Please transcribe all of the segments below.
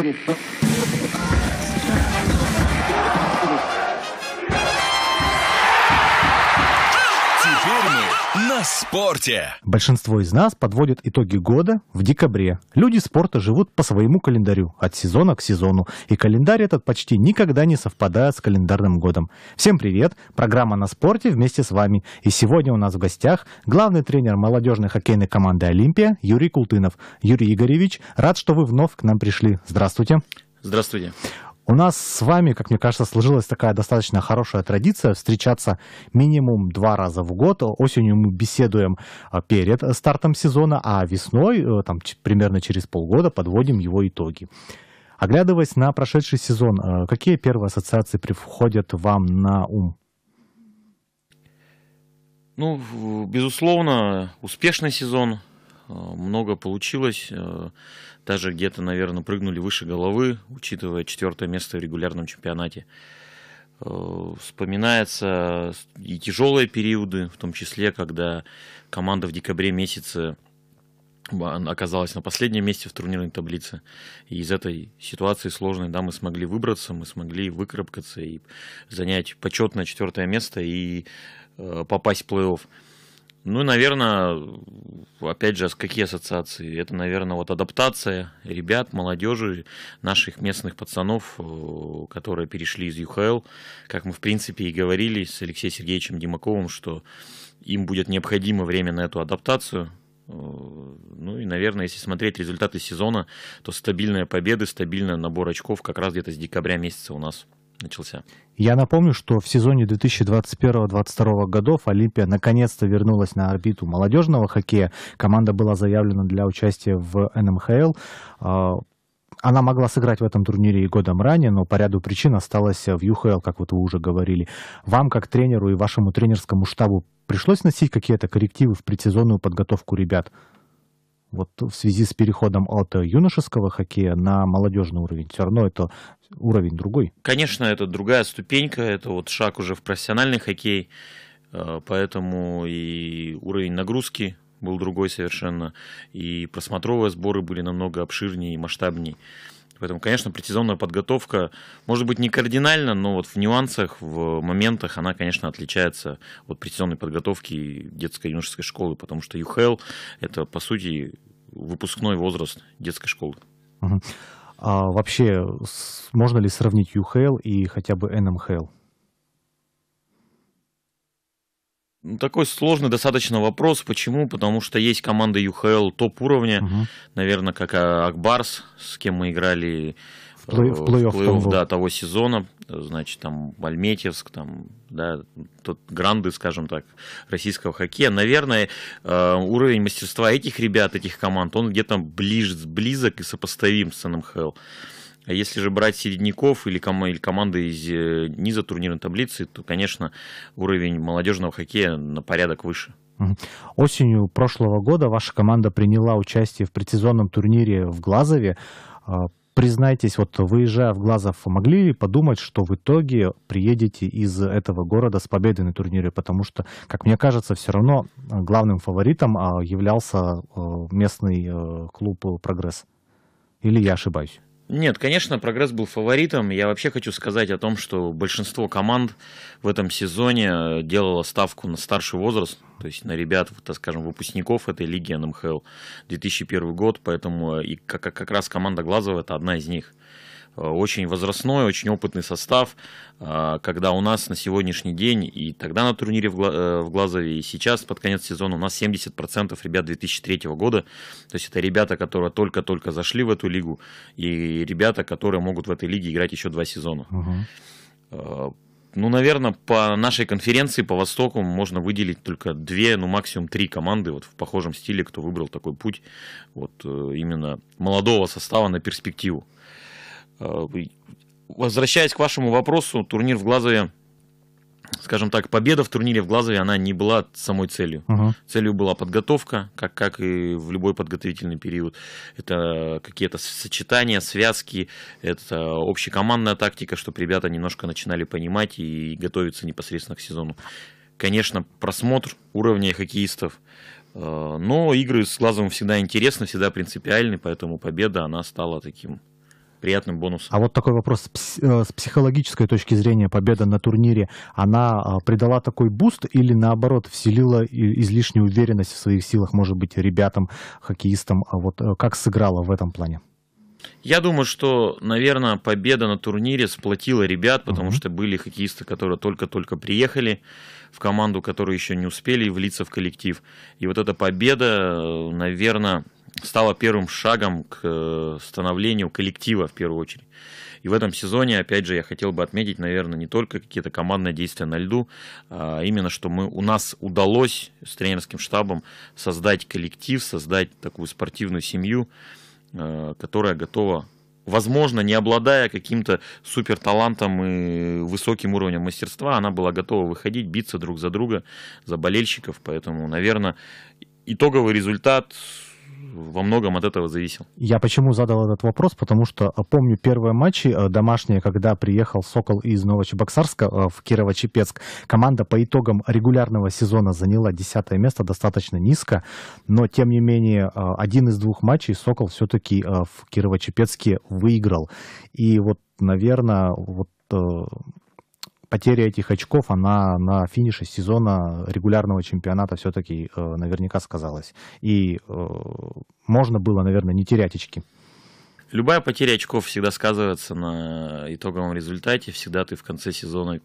Gracias. На спорте! Большинство из нас подводят итоги года в декабре. Люди спорта живут по своему календарю, от сезона к сезону. И календарь этот почти никогда не совпадает с календарным годом. Всем привет! Программа «На спорте» вместе с вами. И сегодня у нас в гостях главный тренер молодежной хоккейной команды «Олимпия» Юрий Култынов. Юрий Игоревич, рад, что вы вновь к нам пришли. Здравствуйте! Здравствуйте. У нас с вами, как мне кажется, сложилась такая достаточно хорошая традиция встречаться минимум два раза в год. Осенью мы беседуем а, перед стартом сезона, а весной, э, там, примерно через полгода, подводим его итоги. Оглядываясь на прошедший сезон, э, какие первые ассоциации приходят вам на ум? Ну, безусловно, успешный сезон, Э, много получилось. Э, даже где-то, наверное, прыгнули выше головы, учитывая четвертое место в регулярном чемпионате. Э, Вспоминаются и тяжелые периоды, в том числе, когда команда в декабре месяце а, оказалась на последнем месте в турнирной таблице. И из этой ситуации сложной, да, мы смогли выбраться, мы смогли выкарабкаться и занять почетное четвертое место и попасть в плей-офф. Ну, наверное, опять же, а какие ассоциации? Это, наверное, вот адаптация ребят, молодежи, наших местных пацанов, э, которые перешли из ЮХЛ. Как мы, в принципе, и говорили с Алексеем Сергеевичем Димаковым, что им будет необходимо время на эту адаптацию. Э, ну и, наверное, если смотреть результаты сезона, то стабильные победы, стабильный набор очков как раз где-то с декабря месяца у нас начался. Я напомню, что в сезоне 2021-2022 годов Олимпия наконец-то вернулась на орбиту молодежного хоккея. Команда была заявлена для участия в НМХЛ. Эм а, она могла сыграть в этом турнире и годом ранее, но по ряду причин осталась в ЮХЛ, как вот вы уже говорили. Вам, как тренеру и вашему тренерскому штабу, пришлось носить какие-то коррективы в предсезонную подготовку ребят? — вот в связи с переходом от юношеского хоккея на молодежный уровень, все равно это уровень другой. Конечно, это другая ступенька, это вот шаг уже в профессиональный хоккей, э, поэтому и уровень нагрузки был другой совершенно, и просмотровые сборы были намного обширнее и масштабнее. Поэтому, конечно, предсезонная подготовка, может быть, не кардинально, но вот в нюансах, в моментах она, конечно, отличается от предсезонной подготовки детской юношеской школы, потому что ЮХЛ – это, по сути, выпускной возраст детской школы. А вообще, можно ли сравнить ЮХЛ и хотя бы НМХЛ? Ну, такой сложный достаточно вопрос. Почему? Потому что есть команды ЮХЛ топ-уровня, угу. наверное, как а, Акбарс, с кем мы играли в плей-офф, в плей-офф, э, плей-офф да, того сезона. Значит, там Альметьевск, там, да, тот гранды, скажем так, российского хоккея. Наверное, э, уровень мастерства этих ребят, этих команд, он где-то ближе, близок и сопоставим с НМХЛ. А если же брать середняков или, ком- или команды из э, низа турнирной таблицы, то, конечно, уровень молодежного хоккея на порядок выше. Осенью прошлого года ваша команда приняла участие в предсезонном турнире в Глазове. А, признайтесь, вот выезжая в Глазов, могли ли подумать, что в итоге приедете из этого города с победой на турнире? Потому что, как мне кажется, все равно главным фаворитом а, являлся э, местный э, клуб «Прогресс». Или я ошибаюсь? Нет, конечно, прогресс был фаворитом. Я вообще хочу сказать о том, что большинство команд в этом сезоне э, делало ставку на старший возраст, то есть на ребят, так скажем, выпускников этой лиги НМХЛ эм 2001 год, поэтому э, и как, как раз команда Глазова это одна из них. Э, очень возрастной, очень опытный состав, э, когда у нас на сегодняшний день и тогда на турнире в э, Глазове, и сейчас под конец сезона у нас 70% ребят 2003 года, то есть это ребята, которые только-только зашли в эту лигу, и ребята, которые могут в этой лиге играть еще два сезона. Угу. Ну, наверное, по нашей конференции, по Востоку, можно выделить только две, ну, максимум три команды вот в похожем стиле, кто выбрал такой путь вот именно молодого состава на перспективу. Э, возвращаясь к вашему вопросу, турнир в Глазове, скажем так, победа в турнире в Глазове, она не была самой целью. Угу. Целью была подготовка, как, как и в любой подготовительный период. Это какие-то сочетания, связки, это общекомандная тактика, чтобы ребята немножко начинали понимать и готовиться непосредственно к сезону. Конечно, просмотр уровня хоккеистов, э, но игры с глазом всегда интересны, всегда принципиальны, поэтому победа, она стала таким приятным бонусом. А вот такой вопрос э, с психологической точки зрения победа на турнире, она а, придала такой буст или наоборот вселила излишнюю уверенность в своих силах, может быть, ребятам, хоккеистам, а вот э, как сыграла в этом плане? Я думаю, что, наверное, победа на турнире сплотила ребят, потому uh-huh. что были хоккеисты, которые только-только приехали в команду, которые еще не успели влиться в коллектив. И вот эта победа, э, наверное, стало первым шагом к э, становлению коллектива в первую очередь. И в этом сезоне, опять же, я хотел бы отметить, наверное, не только какие-то командные действия на льду, а именно, что мы, у нас удалось с тренерским штабом создать коллектив, создать такую спортивную семью, э, которая готова возможно, не обладая каким-то супер талантом и высоким уровнем мастерства, она была готова выходить, биться друг за друга, за болельщиков. Поэтому, наверное, итоговый результат во многом от этого зависел. Я почему задал этот вопрос? Потому что э, помню первые матчи э, домашние, когда приехал «Сокол» из Новочебоксарска э, в Кирово-Чепецк. Команда по итогам регулярного сезона заняла десятое место, достаточно низко, но, тем не менее, один из двух матчей «Сокол» все-таки в Кирово-Чепецке выиграл. И вот, наверное, вот потеря этих очков, она на финише сезона регулярного чемпионата все-таки э, наверняка сказалась. И э, можно было, наверное, не терять очки. Любая потеря очков всегда сказывается на итоговом результате. Всегда ты в конце сезона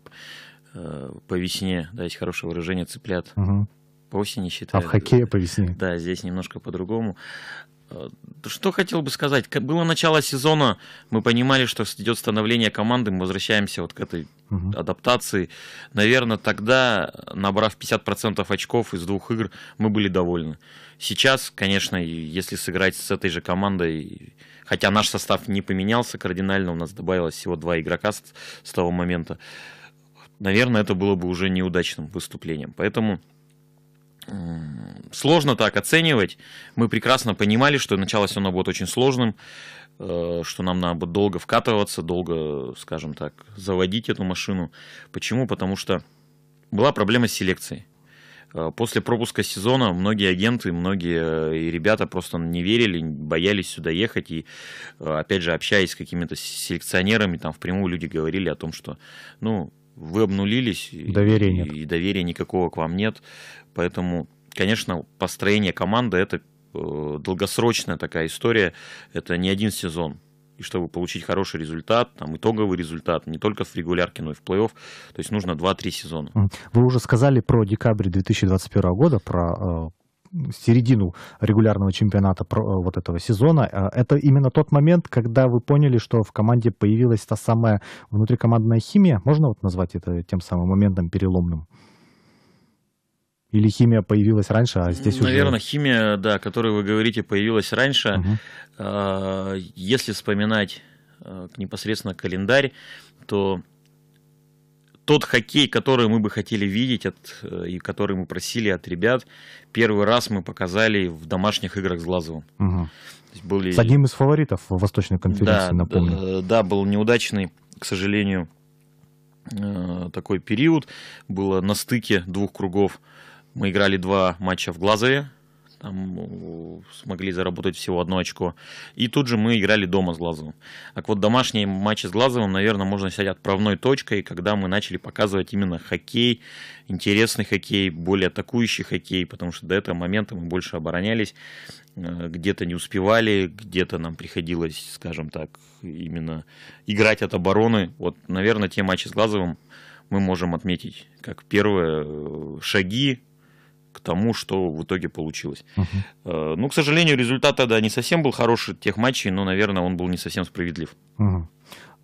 э, по весне, да, есть хорошее выражение, цыплят. Угу по осени а считают. А в хоккее по весне. Да, здесь немножко по-другому. Э, что хотел бы сказать? Было начало сезона, мы понимали, что идет становление команды, мы возвращаемся вот к этой угу. адаптации. Наверное, тогда, набрав 50% очков из двух игр, мы были довольны. Сейчас, конечно, если сыграть с этой же командой, хотя наш состав не поменялся кардинально, у нас добавилось всего два игрока с того момента, наверное, это было бы уже неудачным выступлением. Поэтому сложно так оценивать. Мы прекрасно понимали, что начало все равно будет очень сложным, э, что нам надо будет долго вкатываться, долго, скажем так, заводить эту машину. Почему? Потому что была проблема с селекцией. Э, после пропуска сезона многие агенты, многие э, и ребята просто не верили, боялись сюда ехать. И, опять же, общаясь с какими-то селекционерами, там впрямую люди говорили о том, что, ну, вы обнулились. Доверия и, нет. И доверия никакого к вам нет. Поэтому, конечно, построение команды это э, долгосрочная такая история. Это не один сезон. И чтобы получить хороший результат, там, итоговый результат, не только в регулярке, но и в плей-офф, то есть нужно 2-3 сезона. Вы уже сказали про декабрь 2021 года, про э, середину регулярного чемпионата э, вот этого сезона, э, это именно тот момент, когда вы поняли, что в команде появилась та самая внутрикомандная химия. Можно вот назвать это тем самым моментом переломным? Или химия появилась раньше, а здесь Наверное, уже... Наверное, химия, да, о которой вы говорите, появилась раньше. Угу. Если вспоминать э, непосредственно календарь, то тот хоккей, который мы бы хотели видеть от, э, и который мы просили от ребят, первый раз мы показали в домашних играх с Глазовым. Угу. Были... С одним из фаворитов в Восточной конференции, да, напомню. Да, э, да, был неудачный, к сожалению, э, такой период. Было на стыке двух кругов. Мы играли два матча в Глазове, там смогли заработать всего одно очко. И тут же мы играли дома с Глазовым. Так вот, домашние матчи с Глазовым, наверное, можно считать отправной точкой, когда мы начали показывать именно хоккей, интересный хоккей, более атакующий хоккей, потому что до этого момента мы больше оборонялись, э, где-то не успевали, где-то нам приходилось, скажем так, именно играть от обороны. Вот, наверное, те матчи с Глазовым мы можем отметить как первые э, шаги к тому, что в итоге получилось. Uh-huh. Ну, к сожалению, результат тогда не совсем был хороший тех матчей, но, наверное, он был не совсем справедлив. Uh-huh.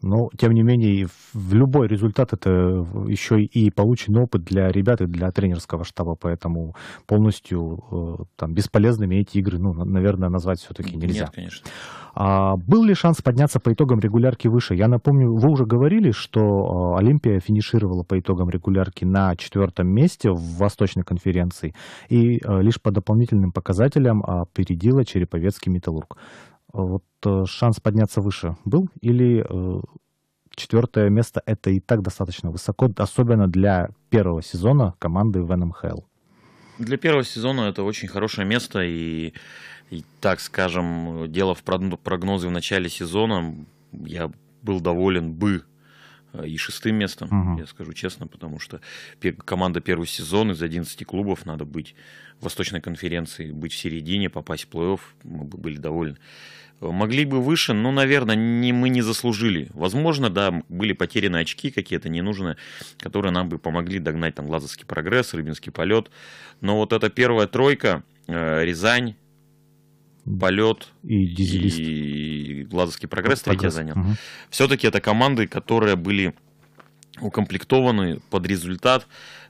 Но, тем не менее, в любой результат это еще и полученный опыт для ребят и для тренерского штаба, поэтому полностью э, там, бесполезными эти игры, ну, наверное, назвать все-таки нельзя. Нет, конечно. А, был ли шанс подняться по итогам регулярки выше? Я напомню, вы уже говорили, что э, Олимпия финишировала по итогам регулярки на четвертом месте в Восточной конференции и э, лишь по дополнительным показателям опередила Череповецкий Металлург вот э, шанс подняться выше был? Или э, четвертое место это и так достаточно высоко, особенно для первого сезона команды в НМХЛ? Эм для первого сезона это очень хорошее место, и, и так скажем, дело в прогнозе в начале сезона, я был доволен бы Э, и шестым местом, угу. я скажу честно, потому что команда первый сезон из 11 клубов надо быть в Восточной конференции, быть в середине, попасть в плей-офф, мы бы были довольны. Э, могли бы выше, но, наверное, не, мы не заслужили. Возможно, да, были потеряны очки какие-то ненужные, которые нам бы помогли догнать там Лазовский прогресс, Рыбинский полет. Но вот эта первая тройка, э, Рязань, Болет и, и Глазовский прогресс, прогресс. третье занял. Угу. Все-таки это команды, которые были укомплектованы под результат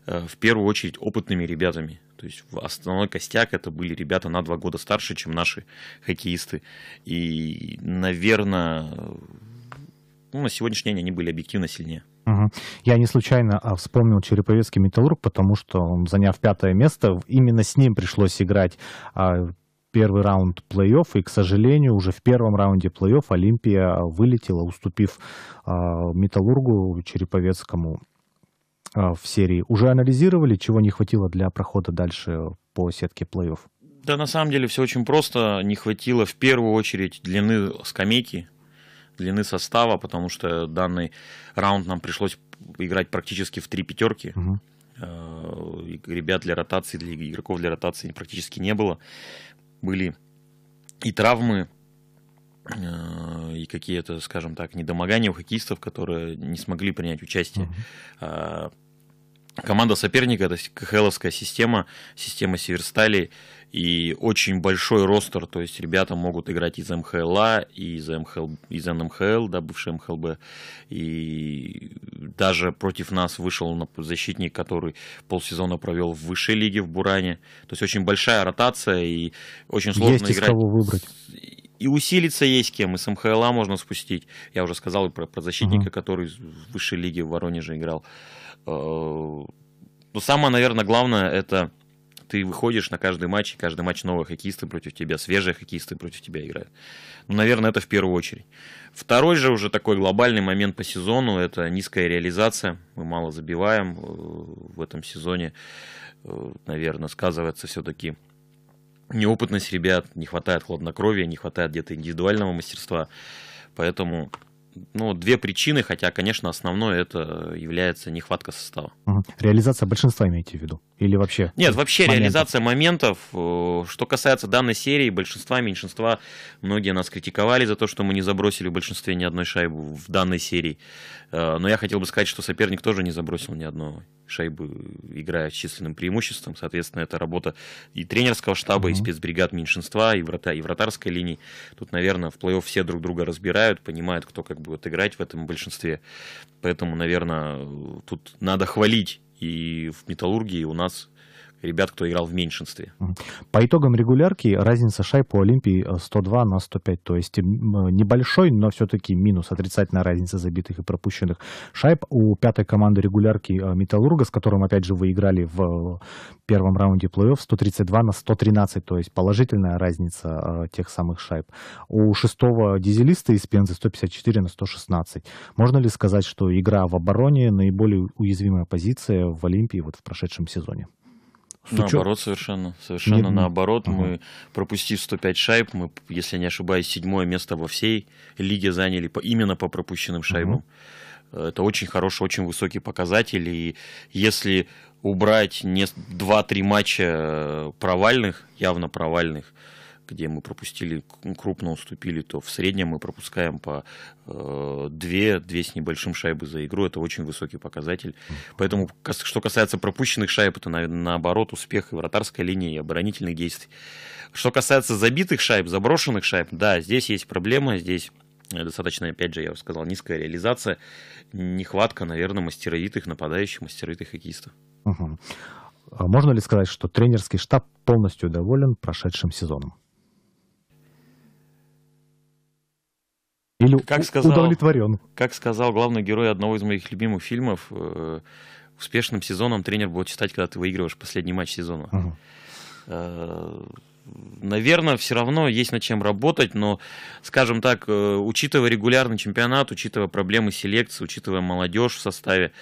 э, в первую очередь опытными ребятами. То есть основной костяк это были ребята на два года старше, чем наши хоккеисты. И, наверное, ну, на сегодняшний день они были объективно сильнее. Угу. Я не случайно а, вспомнил Череповецкий металлург, потому что он, заняв пятое место, именно с ним пришлось играть а, первый раунд плей-офф, и, к сожалению, уже в первом раунде плей-офф Олимпия вылетела, уступив э, Металлургу Череповецкому э, в серии. Уже анализировали, чего не хватило для прохода дальше по сетке плей-офф? Да, на самом деле все очень просто. Не хватило в первую очередь длины скамейки, длины состава, потому что данный раунд нам пришлось играть практически в три пятерки. Угу а, ребят для ротации, для игроков для ротации практически не было были и травмы, э, и какие-то, скажем так, недомогания у хоккеистов, которые не смогли принять участие. Mm-hmm. Команда соперника – это КХЛовская система, система Северстали и очень большой ростер, то есть ребята могут играть из МХЛА, из, МХЛ, из НМХЛ, да, бывший МХЛБ, и даже против нас вышел защитник, который полсезона провел в высшей лиге в Буране, то есть очень большая ротация и очень сложно Есть играть. из кого выбрать и усилиться есть кем, и с МХЛА можно спустить. Я уже сказал про, про защитника, угу. который в высшей лиге в Воронеже играл. Э, Но ну, самое, наверное, главное это ты выходишь на каждый матч, и каждый матч новые хоккеисты против тебя, свежие хоккеисты против тебя играют. Ну, наверное, это в первую очередь. Второй же уже такой глобальный момент по сезону – это низкая реализация. Мы мало забиваем э, в этом сезоне. Э, наверное, сказывается все-таки неопытность ребят, не хватает хладнокровия, не хватает где-то индивидуального мастерства. Поэтому ну, две причины, хотя, конечно, основное это является нехватка состава. Реализация большинства имеете в виду? Или вообще? Нет, вообще моментов? реализация моментов. Э, что касается данной серии, большинства, меньшинства, многие нас критиковали за то, что мы не забросили в большинстве ни одной шайбы в данной серии. Э, но я хотел бы сказать, что соперник тоже не забросил ни одной шайбы, играя с численным преимуществом. Соответственно, это работа и тренерского штаба, uh и спецбригад меньшинства, и, врата, и вратарской линии. Тут, наверное, в плей-офф все друг друга разбирают, понимают, кто как будет играть в этом большинстве. Поэтому, наверное, тут надо хвалить и в металлургии у нас ребят, кто играл в меньшинстве. По итогам регулярки разница шай по Олимпии 102 э, на 105, то есть э, небольшой, но все-таки минус, отрицательная разница забитых и пропущенных шайб. У пятой команды регулярки э, Металлурга, с которым, опять же, вы играли в первом раунде плей-офф, 132 на 113, то есть положительная разница тех самых шайб. У шестого дизелиста из Пензы 154 на 116. Можно ли сказать, что игра в обороне наиболее уязвимая позиция в Олимпии вот в прошедшем сезоне? С учет... Наоборот, совершенно. Совершенно Нет, наоборот. Ага. Мы, пропустив 105 шайб, мы, если не ошибаюсь, седьмое место во всей лиге заняли по, именно по пропущенным шайбам. Ага. Это очень хороший, очень высокий показатель. И если убрать не 2-3 матча э, провальных, явно провальных, где мы пропустили, крупно уступили, то в среднем мы пропускаем по 2, э, 2 с небольшим шайбы за игру. Это очень высокий показатель. Поэтому, что касается пропущенных шайб, это, наверное, наоборот, успех и вратарской линии, и оборонительных действий. Что касается забитых шайб, заброшенных шайб, да, здесь есть проблема, здесь э, достаточно, опять же, я уже сказал, низкая реализация, нехватка, наверное, мастеровитых нападающих, мастеровитых хоккеистов. Угу. Можно ли сказать, что тренерский штаб полностью доволен прошедшим сезоном? Или как сказал, удовлетворен. Как сказал главный герой одного из моих любимых фильмов, э, успешным сезоном тренер будет считать, когда ты выигрываешь последний матч сезона. Э, наверное, все равно есть над чем работать, но, скажем так, э, учитывая регулярный чемпионат, учитывая проблемы селекции, учитывая молодежь в составе,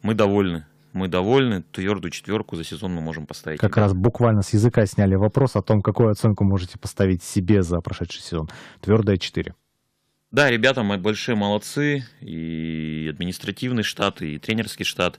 мы довольны. Мы довольны, твердую четверку за сезон мы можем поставить. Как раз буквально с языка сняли вопрос о том, какую оценку можете поставить себе за прошедший сезон. Твердая четыре. Да, ребята мы большие молодцы, и административный штат, и тренерский штат.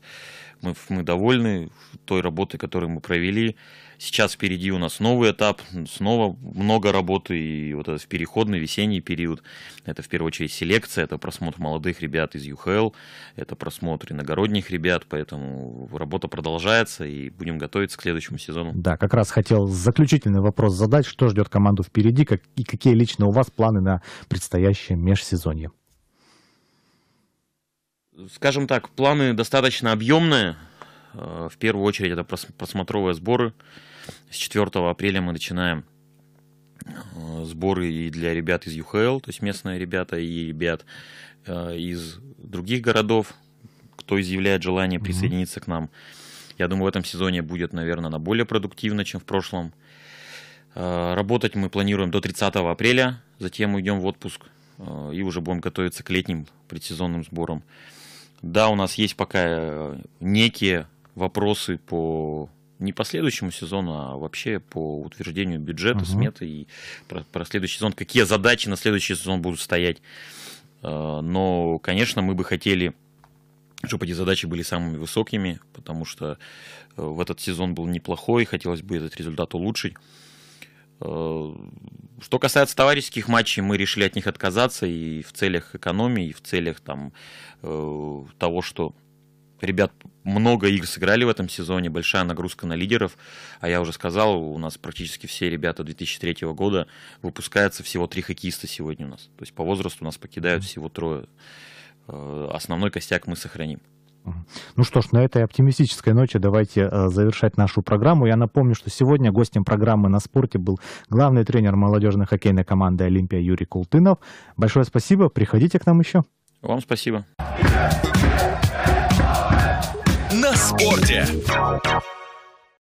Мы, мы довольны той работой, которую мы провели. Сейчас впереди у нас новый этап, снова много работы, и вот этот переходный весенний период, это в первую очередь селекция, это просмотр молодых ребят из ЮХЛ, это просмотр иногородних ребят, поэтому работа продолжается, и будем готовиться к следующему сезону. Да, как раз хотел заключительный вопрос задать, что ждет команду впереди, как, и какие лично у вас планы на предстоящее межсезонье? скажем так, планы достаточно объемные. Э, в первую очередь это просмотровые сборы. С 4 апреля мы начинаем э, сборы и для ребят из ЮХЛ, то есть местные ребята и ребят э, из других городов, кто изъявляет желание присоединиться mm-hmm. к нам. Я думаю, в этом сезоне будет, наверное, на более продуктивно, чем в прошлом. Работать мы планируем до 30 апреля, затем уйдем в отпуск и уже будем готовиться к летним предсезонным сборам. Да, у нас есть пока э, некие вопросы по не по следующему сезону, а вообще по утверждению бюджета, угу. сметы и про, про следующий сезон, какие задачи на следующий сезон будут стоять. Э, но, конечно, мы бы хотели, чтобы эти задачи были самыми высокими, потому что э, в этот сезон был неплохой, хотелось бы этот результат улучшить. Э, что касается товарищеских матчей, мы решили от них отказаться и в целях экономии, и в целях там, э, того, что ребят много игр сыграли в этом сезоне, большая нагрузка на лидеров. А я уже сказал, у нас практически все ребята 2003 года выпускаются всего три хоккеиста сегодня у нас. То есть по возрасту нас покидают всего трое. Э, основной костяк мы сохраним. Ну что ж, на этой оптимистической ночи давайте э, завершать нашу программу. Я напомню, что сегодня гостем программы «На спорте» был главный тренер молодежной хоккейной команды «Олимпия» Юрий Култынов. Большое спасибо, приходите к нам еще. Вам спасибо. На спорте.